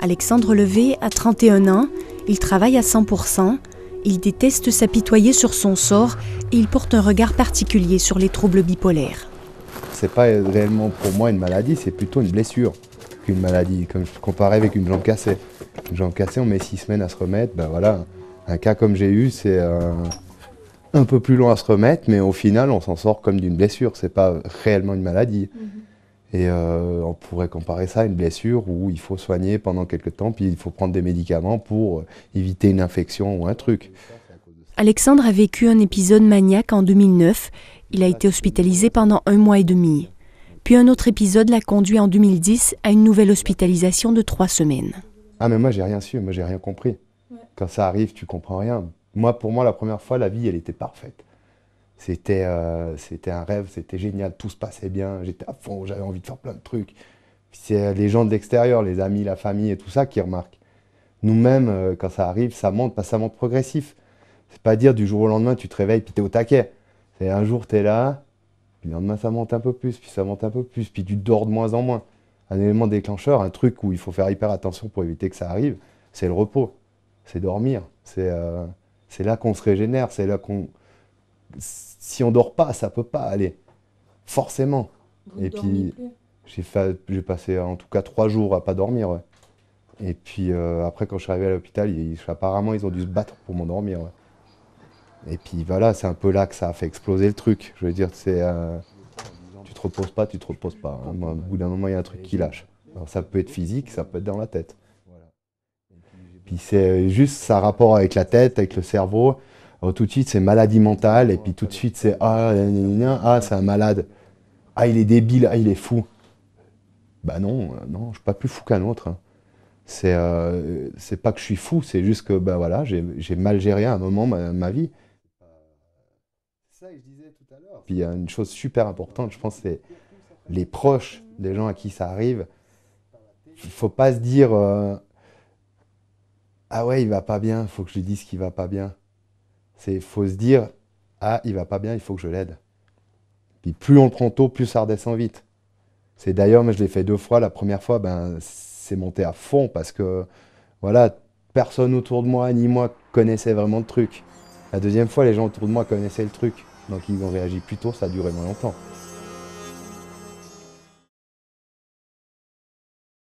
Alexandre Levé a 31 ans, il travaille à 100%, il déteste s'apitoyer sur son sort et il porte un regard particulier sur les troubles bipolaires. C'est pas réellement pour moi une maladie, c'est plutôt une blessure qu'une maladie, comme je comparais avec une jambe cassée. Une jambe cassée, on met six semaines à se remettre, ben voilà. Un cas comme j'ai eu, c'est un peu plus long à se remettre, mais au final, on s'en sort comme d'une blessure, c'est pas réellement une maladie. Mhm. Et euh, on pourrait comparer ça à une blessure où il faut soigner pendant quelque temps, puis il faut prendre des médicaments pour euh, éviter une infection ou un truc. Alexandre a vécu un épisode maniaque en 2009. Il a été hospitalisé pendant un mois et demi. Puis un autre épisode l'a conduit en 2010 à une nouvelle hospitalisation de trois semaines. Ah mais moi j'ai rien su, moi j'ai rien compris. Quand ça arrive, tu comprends rien. Moi pour moi la première fois la vie elle était parfaite. Euh, c'était un rêve, c'était génial, tout se passait bien, j'étais à fond, j'avais envie de faire plein de trucs. C'est les gens de l'extérieur, les amis, la famille et tout ça qui remarquent. Nous-mêmes, euh, quand ça arrive, ça monte, pas bah, ça monte progressif. C'est pas dire du jour au lendemain, tu te réveilles, puis t'es au taquet. C'est un jour, t'es là, puis le lendemain, ça monte un peu plus, puis ça monte un peu plus, puis tu dors de moins en moins. Un élément déclencheur, un truc où il faut faire hyper attention pour éviter que ça arrive, c'est le repos, c'est dormir, c'est euh, là qu'on se régénère, c'est là qu'on si on dort pas, ça peut pas aller. Forcément. et puis, j'ai passé en tout cas trois jours à pas dormir. Et puis euh, après, quand je suis arrivé à l'hôpital, apparemment, ils ont dû se battre pour m'endormir. Ouais. Et puis voilà, c'est un peu là que ça a fait exploser le truc. Je veux dire, c'est. Euh, tu te reposes pas, tu te reposes pas. Hein. au bout d'un moment, il y a un truc qui lâche. ça peut être physique, ça peut être dans la tête. Puis c'est juste ça rapport avec la tête, avec le cerveau. Oh, tout de suite, c'est maladie mentale, et puis tout de suite, c'est ah, ah c'est un malade, ah, il est débile, ah, il est fou. Bah non, euh, non, je suis pas plus fou qu'un autre. Hein. Euh, c'est pas que je suis fou, c'est juste que bah voilà, j'ai mal géré à un moment ma, ma vie. Ça, je disais tout à l'heure. Puis il y a une chose super importante, je pense, c'est les proches des gens à qui ça arrive. Il faut pas se dire euh, ah ouais, il va pas bien, faut que je lui dise qu'il va pas bien. C'est faut se dire ah il va pas bien, il faut que je l'aide. Puis plus on le prend tôt, plus ça redescend vite. C'est d'ailleurs moi je l'ai fait deux fois. La première fois ben c'est monté à fond parce que voilà personne autour de moi ni moi connaissait vraiment le truc. La deuxième fois les gens autour de moi connaissaient le truc donc ils ont réagi plus tôt, ça a duré moins longtemps.